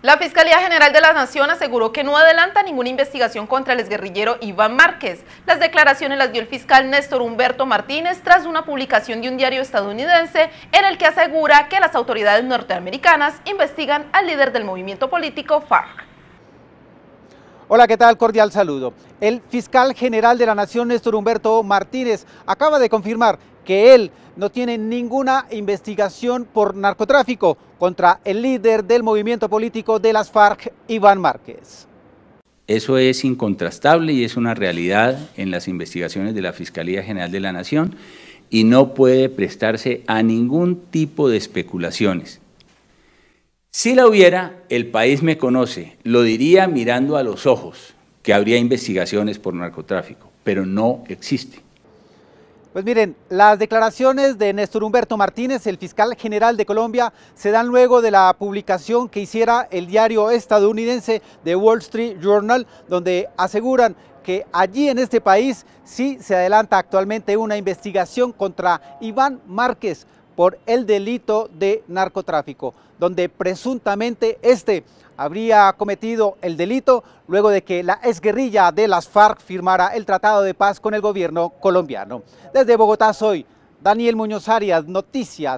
La Fiscalía General de la Nación aseguró que no adelanta ninguna investigación contra el guerrillero Iván Márquez. Las declaraciones las dio el fiscal Néstor Humberto Martínez tras una publicación de un diario estadounidense en el que asegura que las autoridades norteamericanas investigan al líder del movimiento político FARC. Hola, ¿qué tal? Cordial saludo. El fiscal general de la Nación, Néstor Humberto Martínez, acaba de confirmar que él no tiene ninguna investigación por narcotráfico contra el líder del movimiento político de las FARC, Iván Márquez. Eso es incontrastable y es una realidad en las investigaciones de la Fiscalía General de la Nación y no puede prestarse a ningún tipo de especulaciones. Si la hubiera, el país me conoce, lo diría mirando a los ojos, que habría investigaciones por narcotráfico, pero no existe. Pues miren, las declaraciones de Néstor Humberto Martínez, el fiscal general de Colombia, se dan luego de la publicación que hiciera el diario estadounidense The Wall Street Journal, donde aseguran que allí en este país sí se adelanta actualmente una investigación contra Iván Márquez, por el delito de narcotráfico, donde presuntamente este habría cometido el delito luego de que la exguerrilla de las FARC firmara el tratado de paz con el gobierno colombiano. Desde Bogotá soy Daniel Muñoz Arias, Noticias